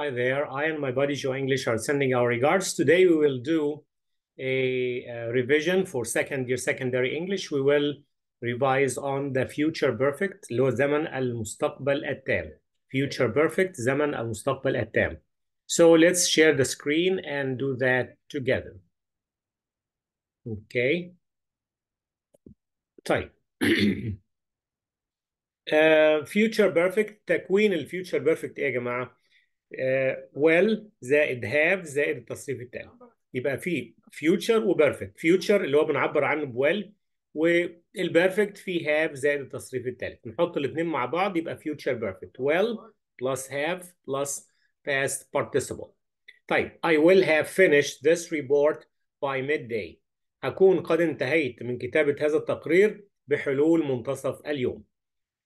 Hi there. I and my buddy Joe English are sending our regards. Today we will do a, a revision for second year secondary English. We will revise on the future perfect zaman زمن المستقبل التام. Future perfect زمن المستقبل التام. So let's share the screen and do that together. Okay. طيب. uh, future perfect تكوين الفيوتشر future perfect. يا جماعه؟ ويل آه، زائد have زائد التصريف التالي يبقى في future وبيرفكت future اللي هو بنعبر عنه بويل والبيرفكت في have زائد التصريف الثالث نحط الاثنين مع بعض يبقى future perfect ويل بلس have بلس past participle طيب I will have finished this report by midday هكون قد انتهيت من كتابة هذا التقرير بحلول منتصف اليوم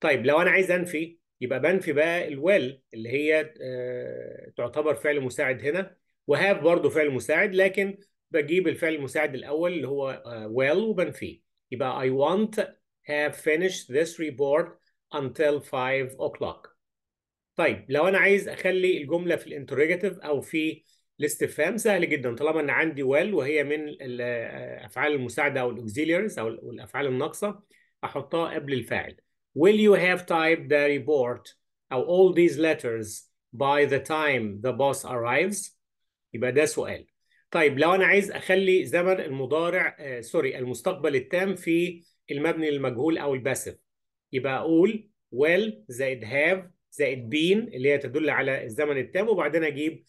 طيب لو أنا عايز أنفي يبقى بنفي بقى الويل اللي هي آه، تعتبر فعل مساعد هنا وهاف برضه فعل مساعد لكن بجيب الفعل المساعد الاول اللي هو well آه، وبنفيه يبقى I want have finished this report until 5 o'clock طيب لو انا عايز اخلي الجمله في الانتروجيتيف او في الاستفهام سهل جدا طالما ان عندي well وهي من الافعال آه، المساعده او الاوكسيليريز او الافعال الناقصه احطها قبل الفاعل will you have typed the report أو all these letters by the time the boss arrives يبقى ده سؤال طيب لو أنا عايز أخلي زمن المضارع آه سوري المستقبل التام في المبني المجهول أو الباسف يبقى أقول will زائد have زائد been اللي هي تدل على الزمن التام وبعدين أجيب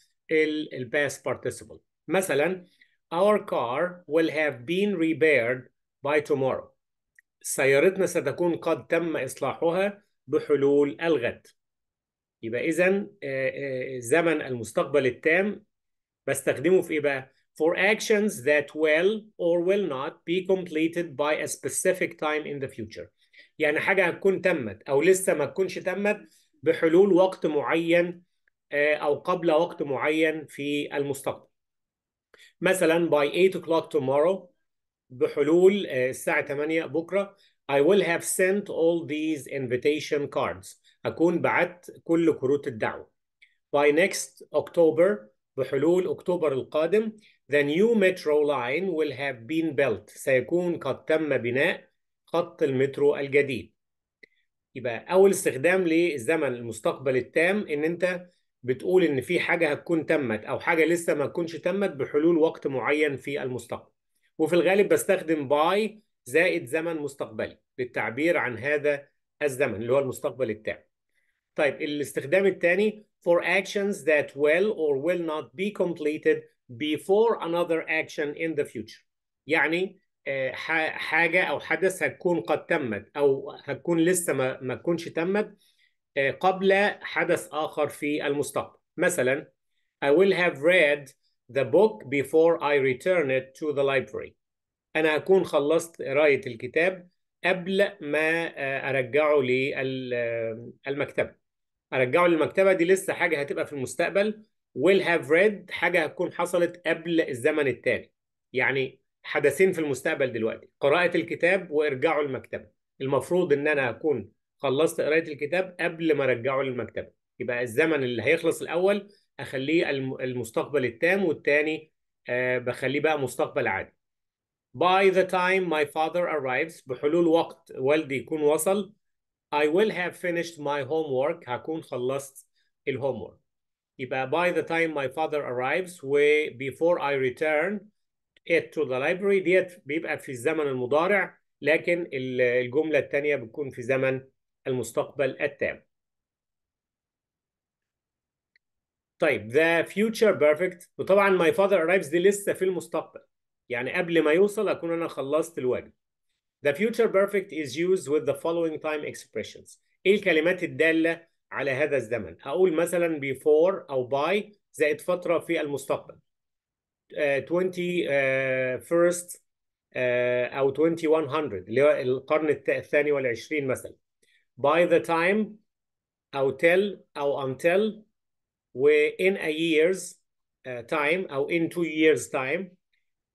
الباس participle مثلا our car will have been repaired by tomorrow سيارتنا ستكون قد تم إصلاحها بحلول الغد يبقى إذا آه، آه، زمن المستقبل التام بستخدمه في إيه بقى؟ for actions that will or will not be completed by a specific time in the future يعني حاجة هتكون تمت أو لسه ما تكونش تمت بحلول وقت معين آه، أو قبل وقت معين في المستقبل مثلا by 8 o'clock tomorrow بحلول آه، الساعة 8 بكرة I will have sent all these invitation cards أكون بعت كل كروت الدعوة by next October بحلول أكتوبر القادم the new metro line will have been built سيكون قد تم بناء خط المترو الجديد يبقى أول استخدام للزمن المستقبل التام إن أنت بتقول إن في حاجة هتكون تمت أو حاجة لسه ما تكونش تمت بحلول وقت معين في المستقبل وفي الغالب بستخدم باي زائد زمن مستقبلي للتعبير عن هذا الزمن اللي هو المستقبل التام طيب الاستخدام الثاني for actions that will or will not be completed before another action in the future يعني آه، حاجة أو حدث هتكون قد تمت أو هتكون لسه ما, ما تكونش تمت آه، قبل حدث آخر في المستقبل مثلا I will have read the book before I return it to the library أنا أكون خلصت قراية الكتاب قبل ما آه، أرجعه للمكتبة آه، أرجعه للمكتبة دي لسه حاجة هتبقى في المستقبل will have read حاجة هتكون حصلت قبل الزمن التالي يعني حدثين في المستقبل دلوقتي قراءة الكتاب وإرجاعه للمكتبة المفروض إن أنا أكون خلصت قراية الكتاب قبل ما أرجعه للمكتبة يبقى الزمن اللي هيخلص الأول اخليه المستقبل التام والتاني آه، بخليه بقى مستقبل عادي by the time my father arrives بحلول وقت والدي يكون وصل I will have finished my homework هكون خلصت الهومورك يبقى by the time my father arrives و before I return it to the library ديت بيبقى في الزمن المضارع لكن الجملة الثانية بتكون في زمن المستقبل التام طيب ذا فيوتشر بيرفكت وطبعا ماي father ارايفز دي لسه في المستقبل يعني قبل ما يوصل اكون انا خلصت الواجب The future perfect is used with the following time expressions. ايه الكلمات الدالة على هذا الزمن؟ اقول مثلا before أو by زائد فترة في المستقبل. Uh, 20 uh, first uh, أو 2100 اللي هو القرن الثاني والعشرين مثلا. By the time أو till أو until وان a years uh, time او in two years time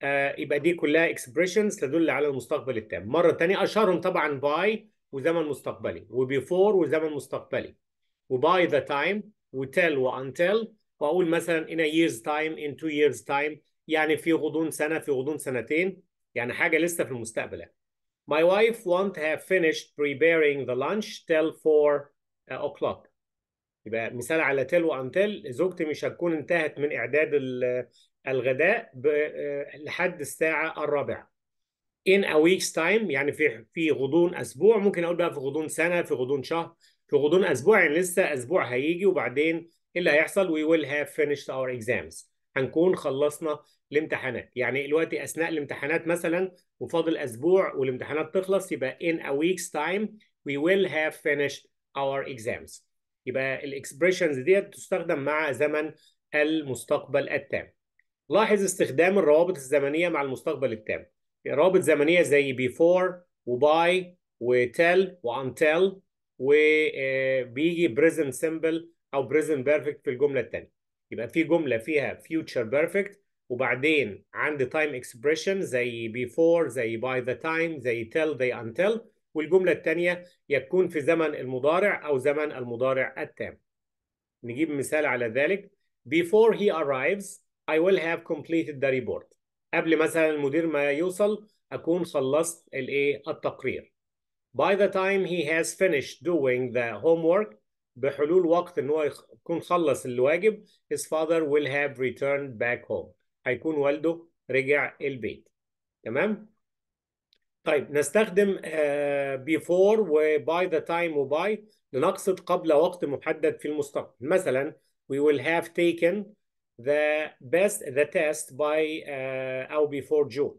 uh, يبقى دي كلها expressions تدل على المستقبل التام مرة تانية أشهرهم طبعا by وزمن مستقبلي وبيفور وزمن مستقبلي وباي ذا تايم وتل وانتل واقول مثلا in a year's time in two years time يعني في غضون سنه في غضون سنتين يعني حاجه لسه في المستقبل يعني. My wife won't have finished preparing the lunch till 4 uh, o'clock. يبقى مثال على تيل وانتيل زوجتي مش هتكون انتهت من اعداد الغداء آه، لحد الساعه الرابعه in a week's time يعني في في غضون اسبوع ممكن اقول بقى في غضون سنه في غضون شهر في غضون اسبوع يعني لسه اسبوع هيجي وبعدين ايه اللي هيحصل we will have finished our exams هنكون خلصنا الامتحانات يعني دلوقتي اثناء الامتحانات مثلا وفاضل اسبوع والامتحانات تخلص يبقى in a week's time we will have finished our exams يبقى الاكسبريشنز ديت تستخدم مع زمن المستقبل التام لاحظ استخدام الروابط الزمنيه مع المستقبل التام روابط زمنيه زي بيفور وباي وتل وانتل وبيجي بريزنت سمبل او بريزنت بيرفكت في الجمله الثانيه يبقى في جمله فيها فيوتشر بيرفكت وبعدين عندي تايم اكسبريشن زي بيفور زي باي ذا تايم زي تيل زي انتل والجملة الثانية يكون في زمن المضارع أو زمن المضارع التام نجيب مثال على ذلك Before he arrives I will have completed the report قبل مثلا المدير ما يوصل أكون خلصت الإيه التقرير By the time he has finished doing the homework بحلول وقت إن هو يكون خلص الواجب his father will have returned back home هيكون والده رجع البيت تمام طيب نستخدم آه، before وباي ذا تايم وباي لنقصد قبل وقت محدد في المستقبل مثلا we will have taken the best the test by uh, أو before June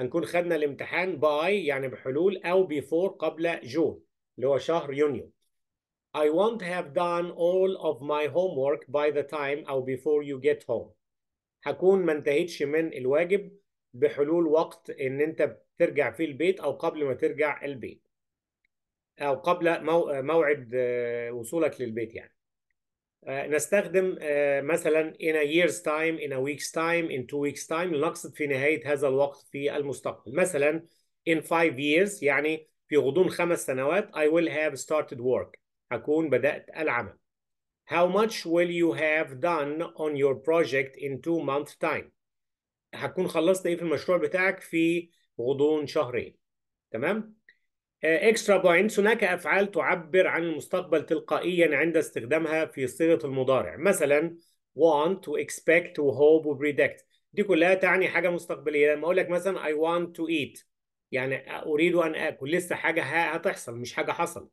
هنكون خدنا الامتحان by يعني بحلول أو before قبل جون اللي هو شهر يونيو I won't have done all of my homework by the time أو before you get home هكون ما انتهيتش من الواجب بحلول وقت ان انت ترجع في البيت أو قبل ما ترجع البيت أو قبل موعد آه، وصولك للبيت يعني آه، نستخدم آه، مثلا in a year's time in a week's time in two weeks time لنقصد في نهاية هذا الوقت في المستقبل مثلا in five years يعني في غضون خمس سنوات I will have started work أكون بدأت العمل How much will you have done on your project in two months time هكون خلصت ايه في المشروع بتاعك في غضون شهرين تمام اكسترا آه، بوينتس هناك افعال تعبر عن المستقبل تلقائيا عند استخدامها في صيغه المضارع مثلا want to expect to hope to predict دي كلها تعني حاجه مستقبليه لما اقول لك مثلا I want to eat يعني اريد ان اكل لسه حاجه هتحصل مش حاجه حصل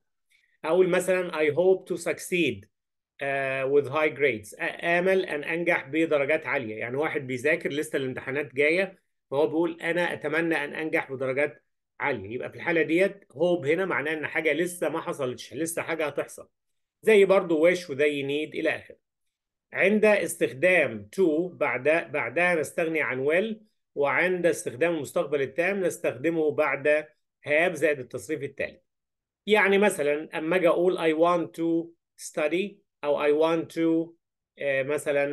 اقول مثلا I hope to succeed uh, with high grades امل ان انجح بدرجات عاليه يعني واحد بيذاكر لسه الامتحانات جايه فهو بيقول انا اتمنى ان انجح بدرجات عاليه يبقى في الحاله ديت هوب هنا معناه ان حاجه لسه ما حصلتش لسه حاجه هتحصل زي برضو ويش وزي نيد الى اخره عند استخدام تو بعد بعدها نستغني عن will وعند استخدام المستقبل التام نستخدمه بعد هاب زائد التصريف التالي يعني مثلا اما اجي اقول I want to study او I want to آه، مثلا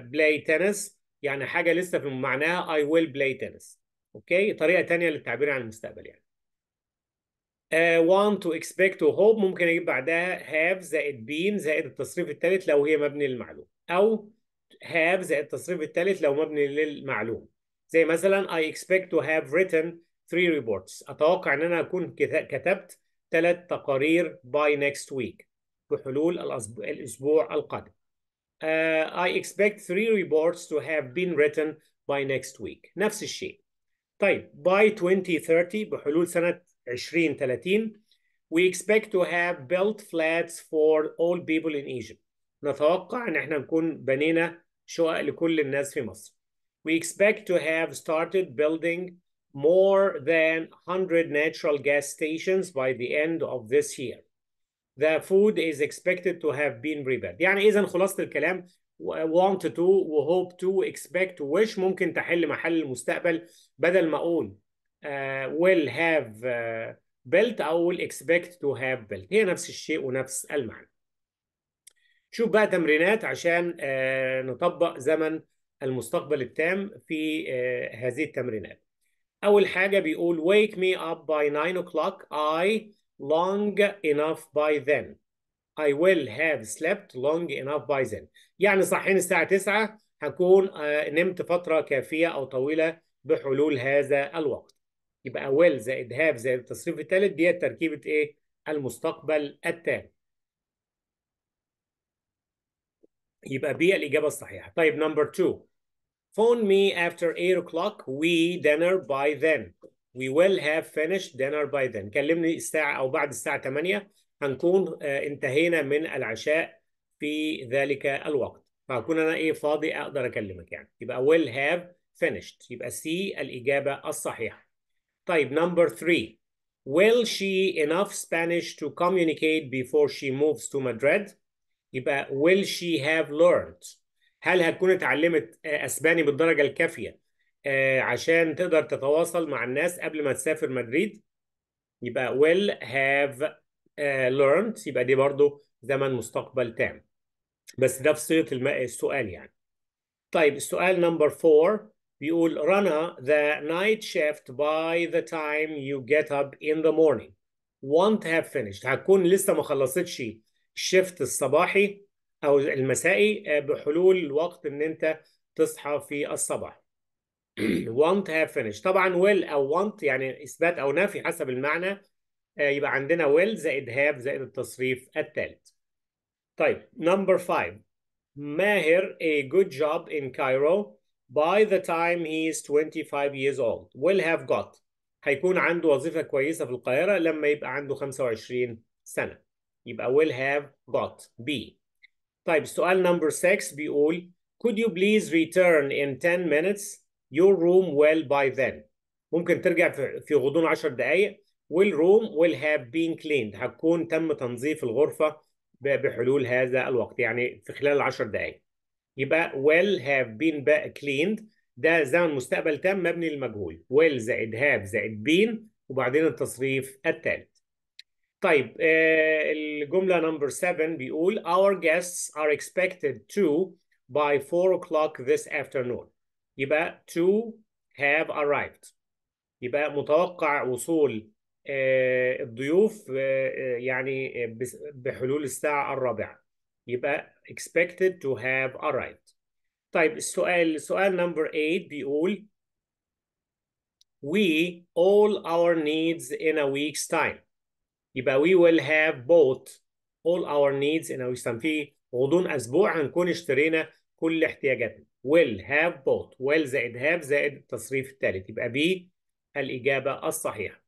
بلاي آه، play tennis يعني حاجه لسه في معناها I will play tennis اوكي طريقه ثانيه للتعبير عن المستقبل يعني uh, want to expect to hope ممكن اجيب بعدها have زائد been زائد التصريف الثالث لو هي مبني للمعلوم او have زائد التصريف الثالث لو مبني للمعلوم زي مثلا I expect to have written three reports اتوقع ان انا اكون كتبت ثلاث تقارير by next week بحلول الأسبوع القادم uh, I expect three reports to have been written by next week نفس الشيء طيب by 2030 بحلول سنة 2030 we expect to have built flats for all people in Egypt نتوقع ان احنا نكون بنينا شقق لكل الناس في مصر we expect to have started building more than 100 natural gas stations by the end of this year the food is expected to have been prepared يعني اذا خلاصه الكلام want to و hope to expect wish ممكن تحل محل المستقبل بدل ما اقول uh, will have uh, built اقول expect to have built هي نفس الشيء ونفس المعنى شوف بقى تمرينات عشان uh, نطبق زمن المستقبل التام في uh, هذه التمرينات اول حاجه بيقول wake me up by 9 o'clock I long enough by then I will have slept long enough by then يعني صحين الساعة 9 هكون آه، نمت فترة كافية أو طويلة بحلول هذا الوقت يبقى will زائد have زائد التصريف الثالث دي تركيبة إيه؟ المستقبل التام يبقى بي الإجابة الصحيحة طيب نمبر 2 phone me after 8 o'clock we dinner by then we will have finished dinner by then كلمني الساعة أو بعد الساعة 8 هنكون آه، انتهينا من العشاء في ذلك الوقت فهكون أنا إيه فاضي أقدر أكلمك يعني يبقى will have finished يبقى سي الإجابة الصحيحة طيب number 3 will she enough Spanish to communicate before she moves to Madrid يبقى will she have learned هل هتكون اتعلمت آه، أسباني بالدرجة الكافية آه، عشان تقدر تتواصل مع الناس قبل ما تسافر مدريد يبقى will have آه، learned يبقى دي برضو زمن مستقبل تام بس ده في صيغه السؤال يعني طيب السؤال نمبر 4 بيقول رنا the night shift by the time you get up in the morning won't have finished هتكون لسه ما خلصتش الشيفت الصباحي او المسائي آه، بحلول الوقت ان انت تصحى في الصباح want have finished طبعا will او want يعني اثبات او نفي حسب المعنى يبقى عندنا will زائد have زائد التصريف الثالث طيب number five ماهر a good job in Cairo by the time he is 25 years old will have got هيكون عنده وظيفة كويسة في القاهرة لما يبقى عنده 25 سنة يبقى will have got B طيب السؤال number 6 بيقول could you please return in 10 minutes your room well by then ممكن ترجع في, غضون 10 دقائق والروم will have been cleaned هتكون تم تنظيف الغرفة بحلول هذا الوقت يعني في خلال 10 دقائق يبقى will have been cleaned ده زمن مستقبل تام مبني للمجهول will زائد have زائد been وبعدين التصريف الثالث طيب آه، الجملة نمبر 7 بيقول our guests are expected to by 4 o'clock this afternoon يبقى to have arrived يبقى متوقع وصول آه، الضيوف آه، آه، يعني بحلول الساعة الرابعة يبقى expected to have arrived طيب السؤال السؤال نمبر 8 بيقول we all our needs in a week's time يبقى we will have bought all our needs in a week's time في غضون أسبوع هنكون اشترينا كل احتياجاتنا will have bought will زائد have زائد التصريف الثالث يبقى B الإجابة الصحيحة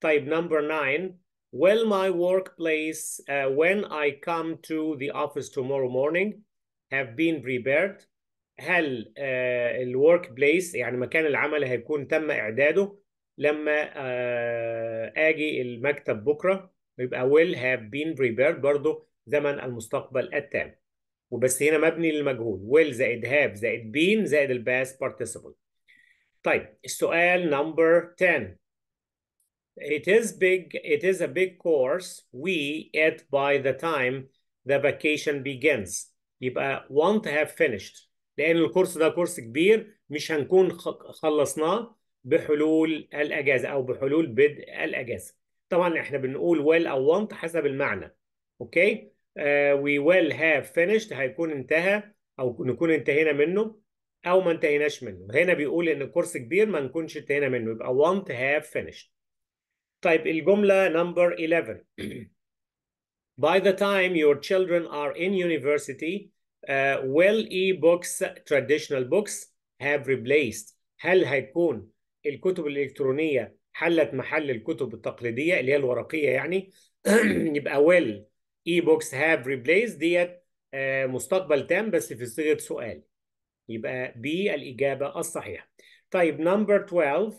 طيب number 9 will my workplace uh, when I come to the office tomorrow morning have been prepared هل uh, الورك بليس يعني مكان العمل هيكون تم إعداده لما uh, أجي المكتب بكرة يبقى will have been prepared برضه زمن المستقبل التام وبس هنا مبني للمجهول will زائد have زائد been زائد الباست participle طيب السؤال نمبر 10 It is big, it is a big course. We at by the time the vacation begins. يبقى want to have finished. لأن الكورس ده كورس كبير مش هنكون خلصناه بحلول الأجازة أو بحلول بدء الأجازة. طبعا احنا بنقول will أو want حسب المعنى. أوكي؟ وي ويل هاف فينيشد هيكون انتهى او نكون انتهينا منه او ما انتهيناش منه هنا بيقول ان الكورس كبير ما نكونش انتهينا منه يبقى want هاف have finished طيب الجمله نمبر 11 by the time your children are in university uh, will e-books traditional books have replaced هل هيكون الكتب الالكترونيه حلت محل الكتب التقليديه اللي هي الورقيه يعني يبقى will اي بوكس هاف ريبليس ديت آه، مستقبل تام بس في صيغه سؤال يبقى بي الاجابه الصحيحه طيب نمبر 12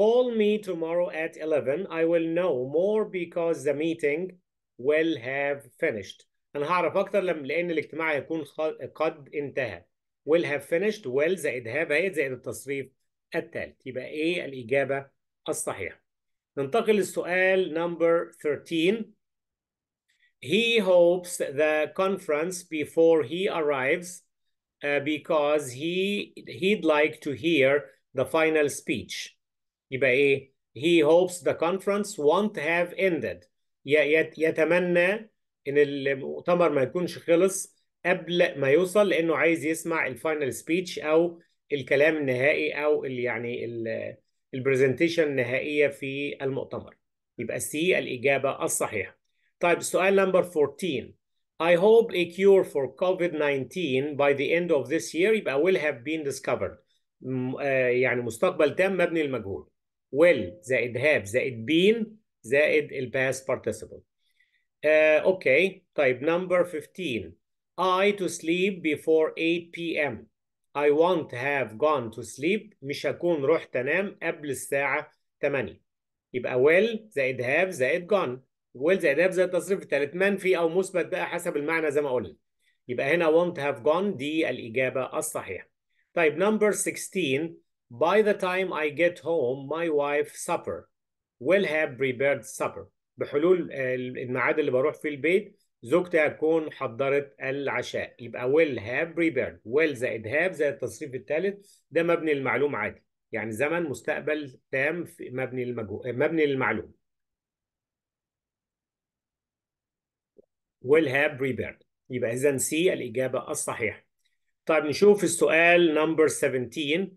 call me tomorrow at 11 I will know more because the meeting will have finished انا هعرف اكتر لما لان الاجتماع هيكون قد انتهى will have finished will زائد have هي زائد التصريف الثالث يبقى ايه الاجابه الصحيحه ننتقل للسؤال نمبر 13 He hopes the conference before he arrives uh, because he he'd like to hear the final speech. يبقى ايه؟ He hopes the conference won't have ended. يتمنى ان المؤتمر ما يكونش خلص قبل ما يوصل لانه عايز يسمع الفاينل سبيتش او الكلام النهائي او الـ يعني البرزنتيشن النهائيه في المؤتمر. يبقى سي الاجابه الصحيحه. Type SOAL number 14. I hope a cure for COVID-19 by the end of this year will have been discovered. Eh, يعني مستقبل تام مبني للمجهول. Will زائد have زائد been زائد the past participle. Uh, okay, type number 15. I to sleep before 8 p.m. I won't have gone to sleep مش هكون رحت انام قبل الساعة 8 يبقى will زائد have زائد gone ويلز اعراب زائد تصريف التلاتمان في او مثبت بقى حسب المعنى زي ما قلنا يبقى هنا won't have gone دي الاجابه الصحيحه طيب نمبر 16 by the time I get home my wife supper will have prepared supper بحلول الميعاد اللي بروح فيه البيت زوجتي هتكون حضرت العشاء يبقى will have prepared will زائد have زائد التصريف الثالث ده مبني للمعلوم عادي يعني زمن مستقبل تام في مبني المجهول مبني للمعلوم will have prepared يبقى إذا سي الإجابة الصحيحة طيب نشوف السؤال number 17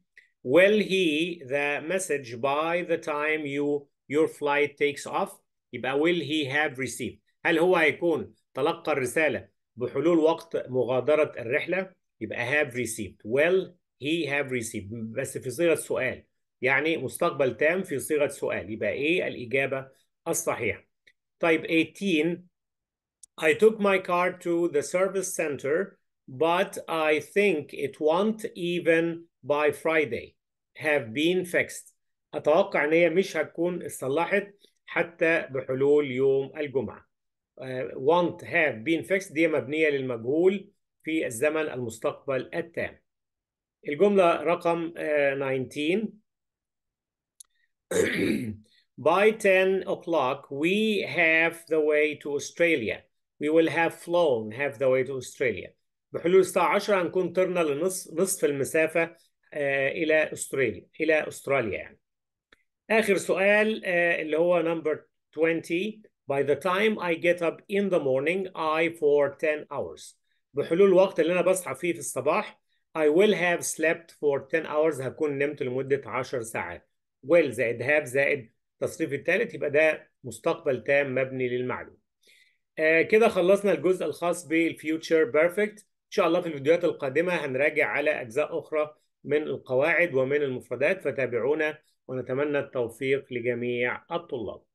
will he the message by the time you your flight takes off يبقى will he have received هل هو هيكون تلقى الرسالة بحلول وقت مغادرة الرحلة يبقى have received will he have received بس في صيغة سؤال يعني مستقبل تام في صيغة سؤال يبقى إيه الإجابة الصحيحة طيب 18 I took my car to the service center, but I think it won't even by Friday have been fixed. أتوقع إن هي مش هتكون اتصلحت حتى بحلول يوم الجمعة. Uh, won't have been fixed دي مبنية للمجهول في الزمن المستقبل التام. الجملة رقم uh, 19 By 10 o'clock we have the way to Australia. we will have flown half the way to Australia بحلول الساعة 10 هنكون طرنا لنصف نصف المسافة آه، إلى أستراليا إلى أستراليا يعني آخر سؤال آه، اللي هو number 20 by the time I get up in the morning I for 10 hours بحلول الوقت اللي أنا بصحى فيه في الصباح I will have slept for 10 hours هكون نمت لمدة 10 ساعات will زائد have زائد تصريف الثالث يبقى ده مستقبل تام مبني للمعلوم آه كده خلصنا الجزء الخاص بالفيوتشر بيرفكت ان شاء الله في الفيديوهات القادمه هنراجع على اجزاء اخرى من القواعد ومن المفردات فتابعونا ونتمنى التوفيق لجميع الطلاب